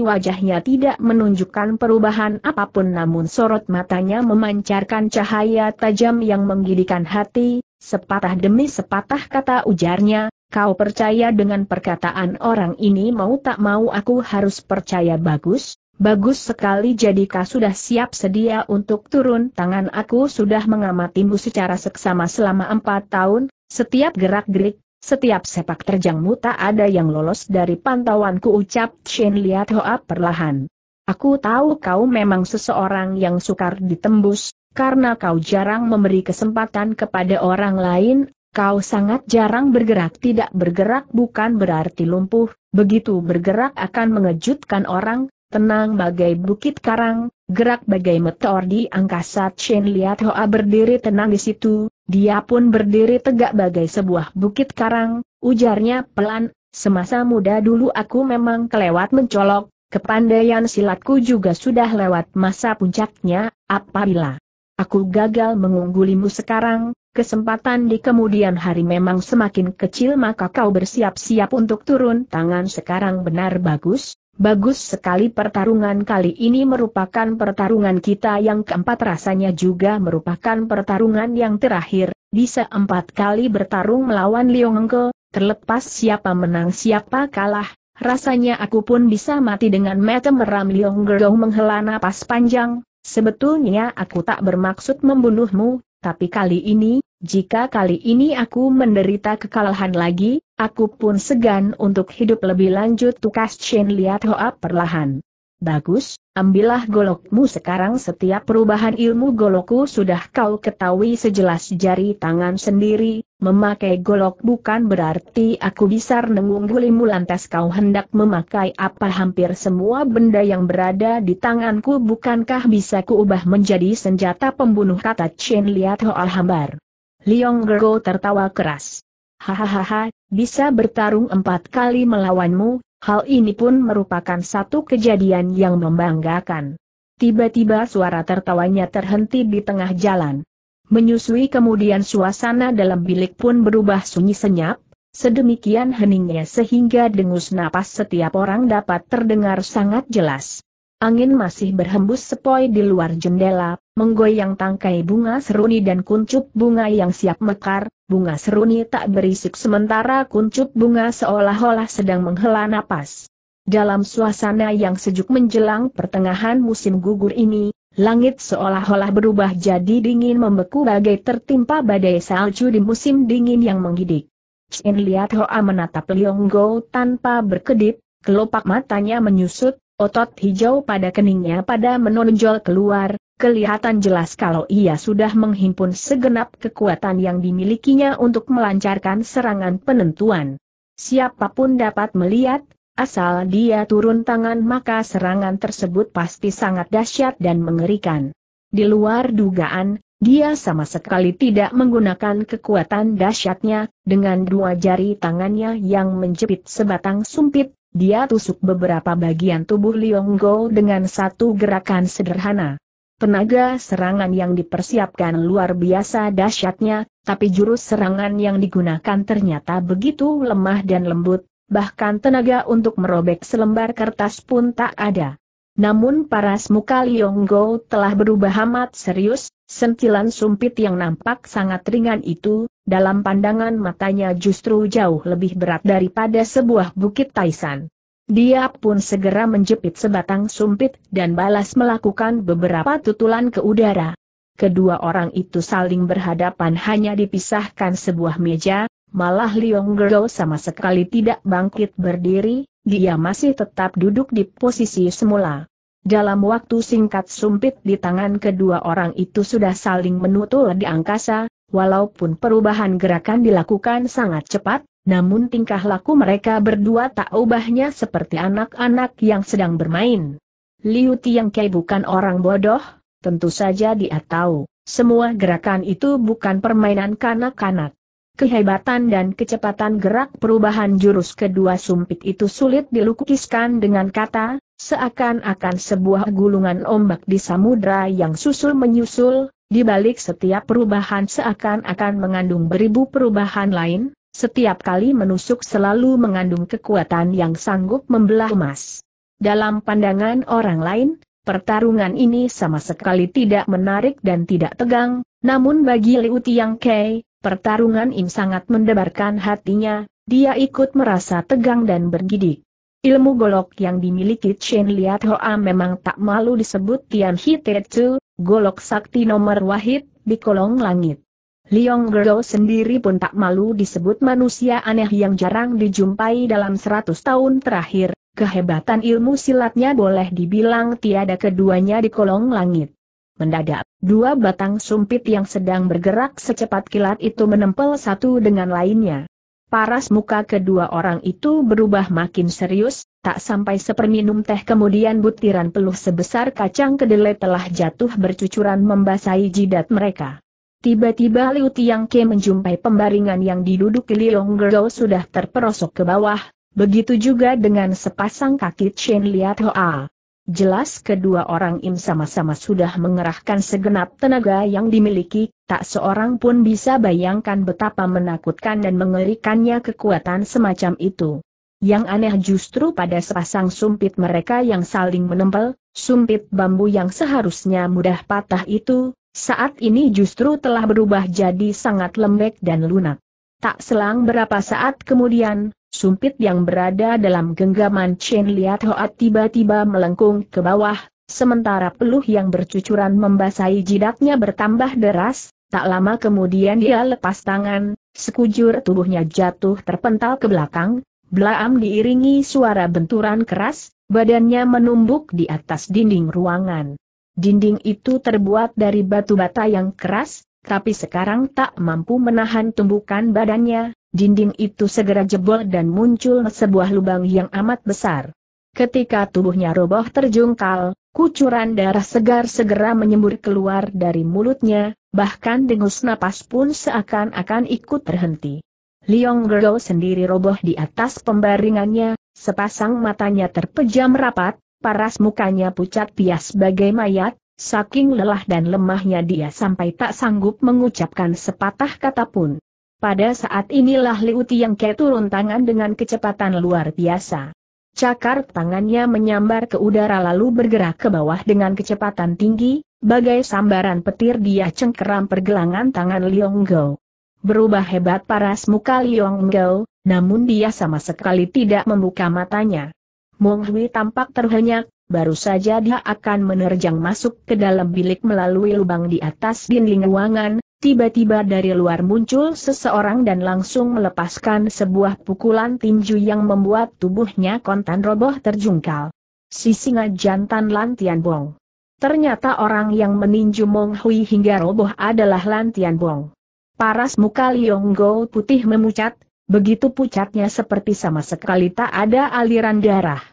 wajahnya tidak menunjukkan perubahan apapun namun sorot matanya memancarkan cahaya tajam yang menggidikan hati, sepatah demi sepatah kata ujarnya, kau percaya dengan perkataan orang ini mau tak mau aku harus percaya bagus, Bagus sekali Jadi kau sudah siap sedia untuk turun tangan aku sudah mengamatimu secara seksama selama empat tahun, setiap gerak-gerik, setiap sepak terjangmu tak ada yang lolos dari pantauanku ucap Chen Liat Hoa perlahan. Aku tahu kau memang seseorang yang sukar ditembus, karena kau jarang memberi kesempatan kepada orang lain, kau sangat jarang bergerak tidak bergerak bukan berarti lumpuh, begitu bergerak akan mengejutkan orang, tenang bagai bukit karang, gerak bagai meteor di angkasa Chen Liat Hoa berdiri tenang di situ, dia pun berdiri tegak bagai sebuah bukit karang, ujarnya pelan, semasa muda dulu aku memang kelewat mencolok, kepandaian silatku juga sudah lewat masa puncaknya, apabila aku gagal mengunggulimu sekarang, kesempatan di kemudian hari memang semakin kecil maka kau bersiap-siap untuk turun tangan sekarang benar bagus, Bagus sekali pertarungan kali ini merupakan pertarungan kita yang keempat rasanya juga merupakan pertarungan yang terakhir, bisa empat kali bertarung melawan Liongengke, terlepas siapa menang siapa kalah, rasanya aku pun bisa mati dengan mata meram Liongengke menghela napas panjang, sebetulnya aku tak bermaksud membunuhmu, tapi kali ini, jika kali ini aku menderita kekalahan lagi, aku pun segan untuk hidup lebih lanjut tukas Chen lihat Hoa perlahan. Bagus, ambillah golokmu sekarang setiap perubahan ilmu goloku sudah kau ketahui sejelas jari tangan sendiri, memakai golok bukan berarti aku bisa renengung gulimu lantas kau hendak memakai apa hampir semua benda yang berada di tanganku bukankah bisa kuubah menjadi senjata pembunuh kata Chen lihat Hoa hambar. Liong Gergo tertawa keras. Hahaha, bisa bertarung empat kali melawanmu, hal ini pun merupakan satu kejadian yang membanggakan. Tiba-tiba suara tertawanya terhenti di tengah jalan. Menyusui kemudian suasana dalam bilik pun berubah sunyi senyap, sedemikian heningnya sehingga dengus napas setiap orang dapat terdengar sangat jelas. Angin masih berhembus sepoi di luar jendela, menggoyang tangkai bunga seruni dan kuncup bunga yang siap mekar, bunga seruni tak berisik sementara kuncup bunga seolah-olah sedang menghela napas. Dalam suasana yang sejuk menjelang pertengahan musim gugur ini, langit seolah-olah berubah jadi dingin membeku bagai tertimpa badai salju di musim dingin yang menggidik. Chen Liat Hoa menatap Liong Go tanpa berkedip, kelopak matanya menyusut, Otot hijau pada keningnya pada menonjol keluar, kelihatan jelas kalau ia sudah menghimpun segenap kekuatan yang dimilikinya untuk melancarkan serangan penentuan. Siapapun dapat melihat, asal dia turun tangan maka serangan tersebut pasti sangat dahsyat dan mengerikan. Di luar dugaan, dia sama sekali tidak menggunakan kekuatan dahsyatnya, dengan dua jari tangannya yang menjepit sebatang sumpit, dia tusuk beberapa bagian tubuh Liong Go dengan satu gerakan sederhana. Tenaga serangan yang dipersiapkan luar biasa dahsyatnya, tapi jurus serangan yang digunakan ternyata begitu lemah dan lembut, bahkan tenaga untuk merobek selembar kertas pun tak ada. Namun paras muka Liong Go telah berubah amat serius, sentilan sumpit yang nampak sangat ringan itu, dalam pandangan matanya justru jauh lebih berat daripada sebuah bukit Taisan. Dia pun segera menjepit sebatang sumpit dan balas melakukan beberapa tutulan ke udara. Kedua orang itu saling berhadapan hanya dipisahkan sebuah meja, malah Liong Gero sama sekali tidak bangkit berdiri, dia masih tetap duduk di posisi semula. Dalam waktu singkat sumpit di tangan kedua orang itu sudah saling menutul di angkasa, walaupun perubahan gerakan dilakukan sangat cepat, namun tingkah laku mereka berdua tak ubahnya seperti anak-anak yang sedang bermain. Liu Tiangkei bukan orang bodoh, tentu saja dia tahu, semua gerakan itu bukan permainan kanak-kanak. Kehebatan dan kecepatan gerak perubahan jurus kedua sumpit itu sulit dilukiskan dengan kata, Seakan-akan sebuah gulungan ombak di samudra yang susul menyusul, di balik setiap perubahan seakan-akan mengandung beribu perubahan lain, setiap kali menusuk selalu mengandung kekuatan yang sanggup membelah emas. Dalam pandangan orang lain, pertarungan ini sama sekali tidak menarik dan tidak tegang, namun bagi Liu Tiang Kei, pertarungan ini sangat mendebarkan hatinya, dia ikut merasa tegang dan bergidik. Ilmu golok yang dimiliki Chen Liat Hoa memang tak malu disebut Tian Hitetsu, golok sakti nomor wahid, di kolong langit. Liong Gero sendiri pun tak malu disebut manusia aneh yang jarang dijumpai dalam seratus tahun terakhir, kehebatan ilmu silatnya boleh dibilang tiada keduanya di kolong langit. Mendadak, dua batang sumpit yang sedang bergerak secepat kilat itu menempel satu dengan lainnya. Paras muka kedua orang itu berubah makin serius, tak sampai seperminum teh kemudian butiran peluh sebesar kacang kedelai telah jatuh bercucuran membasahi jidat mereka. Tiba-tiba Liu Ke menjumpai pembaringan yang diduduki Liong Gero sudah terperosok ke bawah, begitu juga dengan sepasang kaki Chen Liat Hoa. Jelas kedua orang im sama-sama sudah mengerahkan segenap tenaga yang dimiliki, tak seorang pun bisa bayangkan betapa menakutkan dan mengerikannya kekuatan semacam itu. Yang aneh justru pada sepasang sumpit mereka yang saling menempel, sumpit bambu yang seharusnya mudah patah itu, saat ini justru telah berubah jadi sangat lembek dan lunak. Tak selang berapa saat kemudian, Sumpit yang berada dalam genggaman Chen Liat Hoat tiba-tiba melengkung ke bawah, sementara peluh yang bercucuran membasahi jidatnya bertambah deras, tak lama kemudian dia lepas tangan, sekujur tubuhnya jatuh terpental ke belakang, belaam diiringi suara benturan keras, badannya menumbuk di atas dinding ruangan. Dinding itu terbuat dari batu bata yang keras, tapi sekarang tak mampu menahan tumbukan badannya, Dinding itu segera jebol dan muncul sebuah lubang yang amat besar. Ketika tubuhnya roboh terjungkal, kucuran darah segar segera menyembur keluar dari mulutnya, bahkan dengus napas pun seakan-akan ikut terhenti. Liong Gero sendiri roboh di atas pembaringannya, sepasang matanya terpejam rapat, paras mukanya pucat pias bagai mayat, saking lelah dan lemahnya dia sampai tak sanggup mengucapkan sepatah kata pun. Pada saat inilah Liu Ke turun tangan dengan kecepatan luar biasa. Cakar tangannya menyambar ke udara lalu bergerak ke bawah dengan kecepatan tinggi, bagai sambaran petir dia cengkeram pergelangan tangan Liong Gou. Berubah hebat paras muka Liong Gou, namun dia sama sekali tidak membuka matanya. Mong Hui tampak terhenyak, baru saja dia akan menerjang masuk ke dalam bilik melalui lubang di atas dinding ruangan, Tiba-tiba dari luar muncul seseorang dan langsung melepaskan sebuah pukulan tinju yang membuat tubuhnya kontan roboh terjungkal. Si singa jantan Lantian Bong. Ternyata orang yang meninju Mong Hui hingga roboh adalah Lantian Bong. Paras muka Liong Go putih memucat, begitu pucatnya seperti sama sekali tak ada aliran darah.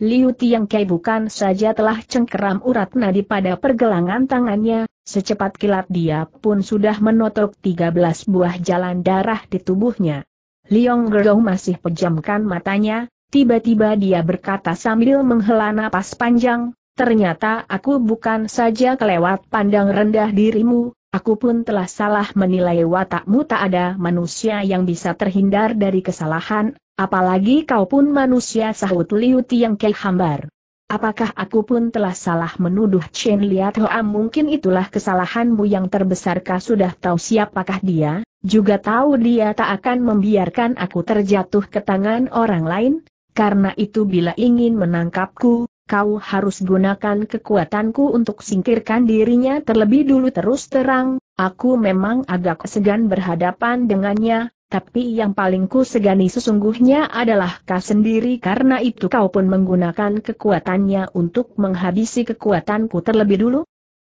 Liu Tiang Kai bukan saja telah cengkeram urat nadi pada pergelangan tangannya, Secepat kilat dia pun sudah menotok 13 buah jalan darah di tubuhnya. Liong Gerou masih pejamkan matanya, tiba-tiba dia berkata sambil menghela napas panjang, ternyata aku bukan saja kelewat pandang rendah dirimu, aku pun telah salah menilai watakmu tak ada manusia yang bisa terhindar dari kesalahan, apalagi kau pun manusia sahut Liu yang Kehambar apakah aku pun telah salah menuduh Chen Liat Hoa mungkin itulah kesalahanmu yang terbesarkah sudah tahu siapakah dia, juga tahu dia tak akan membiarkan aku terjatuh ke tangan orang lain, karena itu bila ingin menangkapku, kau harus gunakan kekuatanku untuk singkirkan dirinya terlebih dulu terus terang, aku memang agak segan berhadapan dengannya, tapi yang paling ku segani sesungguhnya adalah kau sendiri karena itu kau pun menggunakan kekuatannya untuk menghabisi kekuatanku terlebih dulu.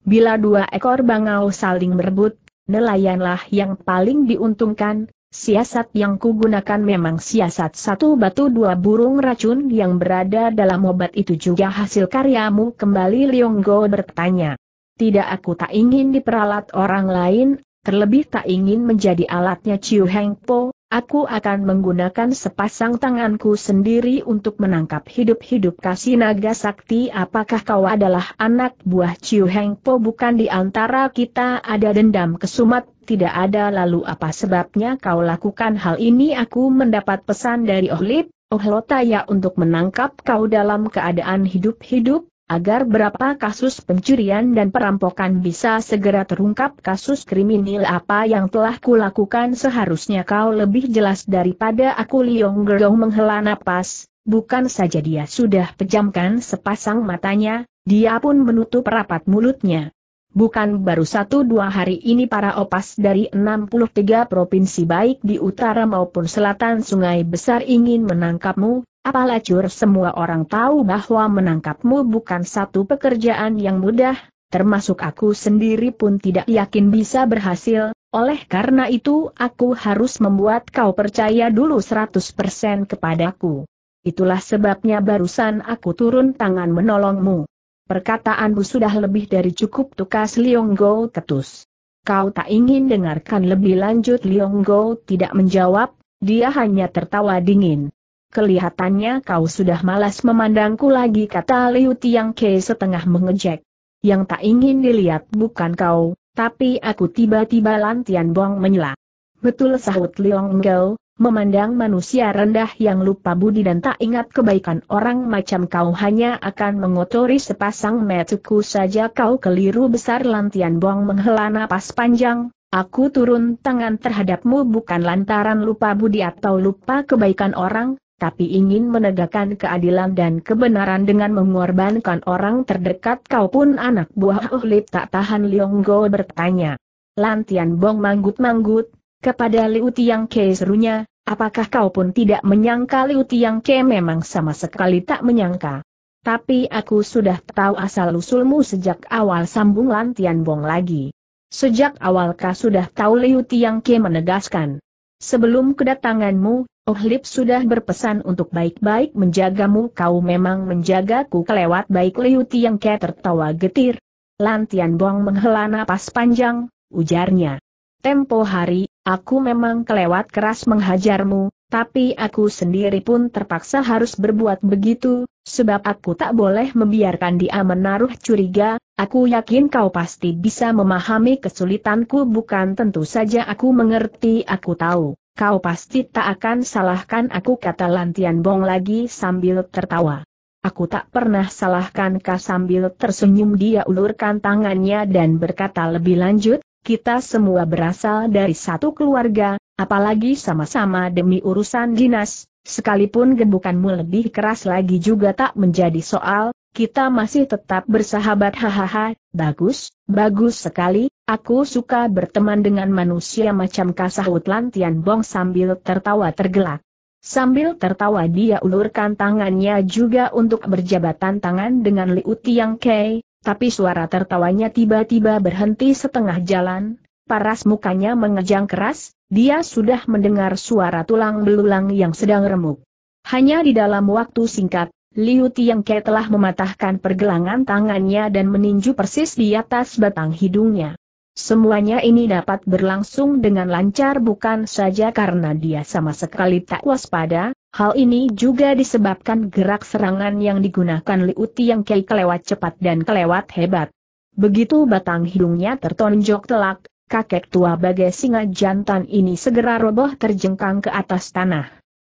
Bila dua ekor bangau saling merebut, nelayanlah yang paling diuntungkan, siasat yang ku gunakan memang siasat satu batu dua burung racun yang berada dalam obat itu juga hasil karyamu kembali Go bertanya. Tidak aku tak ingin diperalat orang lain, terlebih tak ingin menjadi alatnya Chiu Heng Po, aku akan menggunakan sepasang tanganku sendiri untuk menangkap hidup-hidup Kasinaga Sakti. Apakah kau adalah anak buah Chiu Heng Po? Bukan di antara kita ada dendam kesumat, tidak ada lalu apa sebabnya kau lakukan hal ini? Aku mendapat pesan dari Ohlip, Ohlotaya untuk menangkap kau dalam keadaan hidup-hidup, agar berapa kasus pencurian dan perampokan bisa segera terungkap kasus kriminal apa yang telah kulakukan seharusnya kau lebih jelas daripada aku Liong Gerong menghela napas, bukan saja dia sudah pejamkan sepasang matanya, dia pun menutup rapat mulutnya. Bukan baru satu dua hari ini para opas dari 63 provinsi baik di utara maupun selatan sungai besar ingin menangkapmu, Apalah cur semua orang tahu bahwa menangkapmu bukan satu pekerjaan yang mudah, termasuk aku sendiri pun tidak yakin bisa berhasil, oleh karena itu aku harus membuat kau percaya dulu 100% kepadaku. Itulah sebabnya barusan aku turun tangan menolongmu. Perkataanmu sudah lebih dari cukup tukas Lionggo ketus. Kau tak ingin dengarkan lebih lanjut Lionggo tidak menjawab, dia hanya tertawa dingin. Kelihatannya kau sudah malas memandangku lagi kata Liu Tiang Ke setengah mengejek. Yang tak ingin dilihat bukan kau, tapi aku tiba-tiba Lantian Bong menyela. Betul sahut Liong Gao, memandang manusia rendah yang lupa budi dan tak ingat kebaikan orang macam kau hanya akan mengotori sepasang metuku saja kau keliru besar Lantian Bong menghela napas panjang, aku turun tangan terhadapmu bukan lantaran lupa budi atau lupa kebaikan orang, tapi ingin menegakkan keadilan dan kebenaran dengan mengorbankan orang terdekat kau pun anak buah Ulip tak tahan Lionggo bertanya. Lantian Bong manggut-manggut, kepada Liu Tiang Ke serunya, apakah kau pun tidak menyangka Liu Tiang Ke memang sama sekali tak menyangka. Tapi aku sudah tahu asal-usulmu sejak awal sambung Lantian Bong lagi. Sejak awal kau sudah tahu Liu Tiang Ke menegaskan. Sebelum kedatanganmu, Ohlip sudah berpesan untuk baik-baik menjagamu kau memang menjagaku kelewat baik Liu Ke tertawa getir. Lantian Bong menghela napas panjang, ujarnya. Tempo hari, aku memang kelewat keras menghajarmu, tapi aku sendiri pun terpaksa harus berbuat begitu, sebab aku tak boleh membiarkan dia menaruh curiga, aku yakin kau pasti bisa memahami kesulitanku bukan tentu saja aku mengerti aku tahu, kau pasti tak akan salahkan aku kata Lantian Bong lagi sambil tertawa. Aku tak pernah salahkan kau sambil tersenyum dia ulurkan tangannya dan berkata lebih lanjut, kita semua berasal dari satu keluarga, apalagi sama-sama demi urusan dinas, sekalipun gebukanmu lebih keras lagi juga tak menjadi soal, kita masih tetap bersahabat hahaha, bagus, bagus sekali, aku suka berteman dengan manusia macam kasahut Lantian Bong sambil tertawa tergelak. Sambil tertawa dia ulurkan tangannya juga untuk berjabatan tangan dengan Liu Tiang Kei, tapi suara tertawanya tiba-tiba berhenti setengah jalan, paras mukanya mengejang keras, dia sudah mendengar suara tulang belulang yang sedang remuk. Hanya di dalam waktu singkat, Liu Tiangke telah mematahkan pergelangan tangannya dan meninju persis di atas batang hidungnya. Semuanya ini dapat berlangsung dengan lancar bukan saja karena dia sama sekali tak waspada, hal ini juga disebabkan gerak serangan yang digunakan Liu Tiangke kelewat cepat dan kelewat hebat. Begitu batang hidungnya tertonjok telak, kakek tua bagai singa jantan ini segera roboh terjengkang ke atas tanah.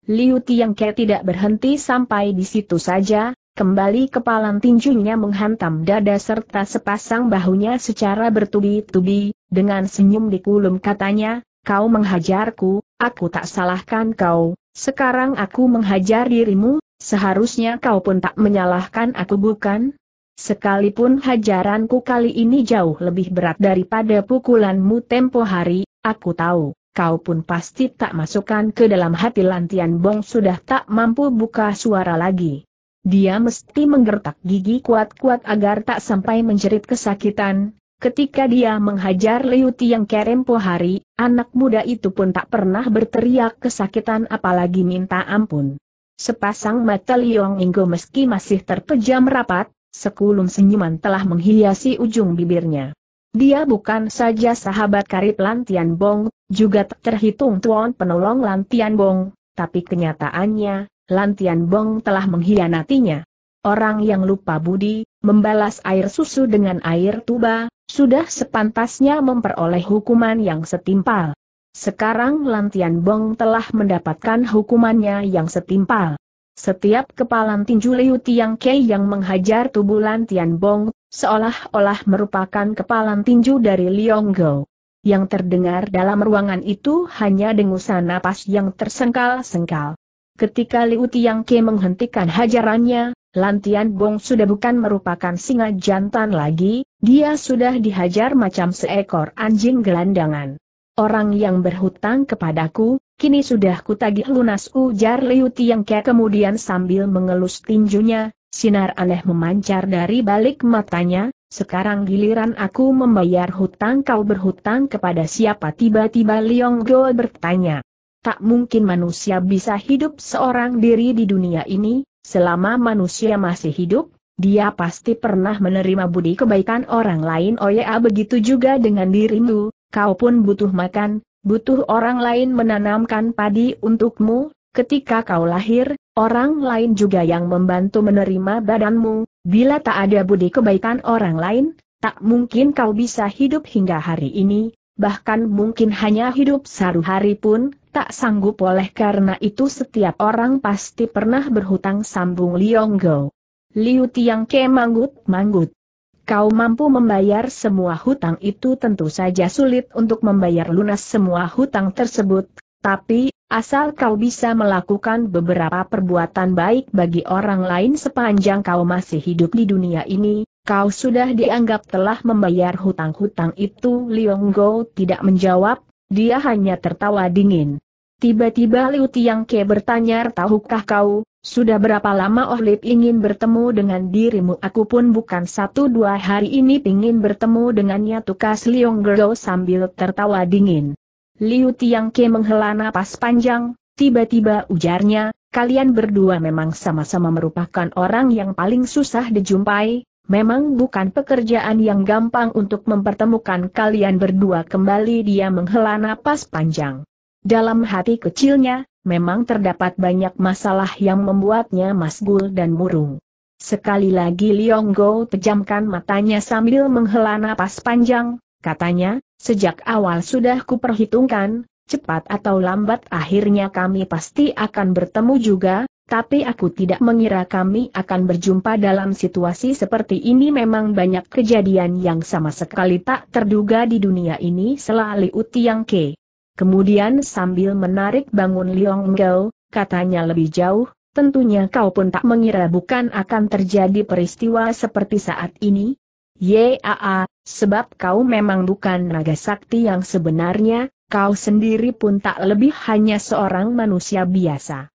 Liu Tiangke tidak berhenti sampai di situ saja, kembali kepalan tinjunya menghantam dada serta sepasang bahunya secara bertubi-tubi, dengan senyum dikulum katanya, kau menghajarku, aku tak salahkan kau, sekarang aku menghajar dirimu, seharusnya kau pun tak menyalahkan aku bukan? Sekalipun hajaranku kali ini jauh lebih berat daripada pukulanmu tempo hari, aku tahu, kau pun pasti tak masukkan ke dalam hati Lantian Bong sudah tak mampu buka suara lagi. Dia mesti menggertak gigi kuat-kuat agar tak sampai menjerit kesakitan, Ketika dia menghajar Liu Tiang Kerempo hari, anak muda itu pun tak pernah berteriak kesakitan apalagi minta ampun. Sepasang mata Liong Inggo meski masih terpejam rapat, Sekulum senyuman telah menghiasi ujung bibirnya. Dia bukan saja sahabat karib Lantian Bong, juga terhitung tuan penolong Lantian Bong, tapi kenyataannya, Lantian Bong telah mengkhianatinya. Orang yang lupa budi, membalas air susu dengan air tuba, sudah sepantasnya memperoleh hukuman yang setimpal. Sekarang Lantian Bong telah mendapatkan hukumannya yang setimpal. Setiap kepalan tinju Liu Tiang Kei yang menghajar tubuh Lan Tian Bong, seolah-olah merupakan kepalan tinju dari Liong Go. Yang terdengar dalam ruangan itu hanya dengusan napas yang tersengkal-sengkal. Ketika Liu Tiang Kei menghentikan hajarannya, Lan Tian Bong sudah bukan merupakan singa jantan lagi, dia sudah dihajar macam seekor anjing gelandangan. Orang yang berhutang kepadaku, kini sudah kutagih lunas ujar Liu Tiangke kemudian sambil mengelus tinjunya, sinar aneh memancar dari balik matanya, sekarang giliran aku membayar hutang kau berhutang kepada siapa tiba-tiba Liong Go bertanya. Tak mungkin manusia bisa hidup seorang diri di dunia ini, selama manusia masih hidup, dia pasti pernah menerima budi kebaikan orang lain. Oya, oh begitu juga dengan dirimu, kau pun butuh makan, Butuh orang lain menanamkan padi untukmu, ketika kau lahir, orang lain juga yang membantu menerima badanmu, bila tak ada budi kebaikan orang lain, tak mungkin kau bisa hidup hingga hari ini, bahkan mungkin hanya hidup satu hari pun, tak sanggup oleh karena itu setiap orang pasti pernah berhutang sambung Lionggo. Liu Tiang Ke manggut-manggut kau mampu membayar semua hutang itu tentu saja sulit untuk membayar lunas semua hutang tersebut, tapi, asal kau bisa melakukan beberapa perbuatan baik bagi orang lain sepanjang kau masih hidup di dunia ini, kau sudah dianggap telah membayar hutang-hutang itu Liong Go tidak menjawab, dia hanya tertawa dingin. Tiba-tiba Liu Tiangke bertanya tahukah kau, sudah berapa lama Oh Lip ingin bertemu dengan dirimu? Aku pun bukan satu dua hari ini ingin bertemu dengannya tukas Liong Gerdo sambil tertawa dingin. Liu Tiangke menghela napas panjang, tiba-tiba ujarnya, kalian berdua memang sama-sama merupakan orang yang paling susah dijumpai, memang bukan pekerjaan yang gampang untuk mempertemukan kalian berdua kembali dia menghela napas panjang. Dalam hati kecilnya, memang terdapat banyak masalah yang membuatnya masgul dan murung. Sekali lagi Liong Go pejamkan matanya sambil menghela napas panjang, katanya, sejak awal sudah kuperhitungkan, cepat atau lambat akhirnya kami pasti akan bertemu juga, tapi aku tidak mengira kami akan berjumpa dalam situasi seperti ini memang banyak kejadian yang sama sekali tak terduga di dunia ini selalu Utiang Ke. Kemudian sambil menarik bangun Liong Gao, katanya lebih jauh, tentunya kau pun tak mengira bukan akan terjadi peristiwa seperti saat ini? Yaa, sebab kau memang bukan naga sakti yang sebenarnya, kau sendiri pun tak lebih hanya seorang manusia biasa.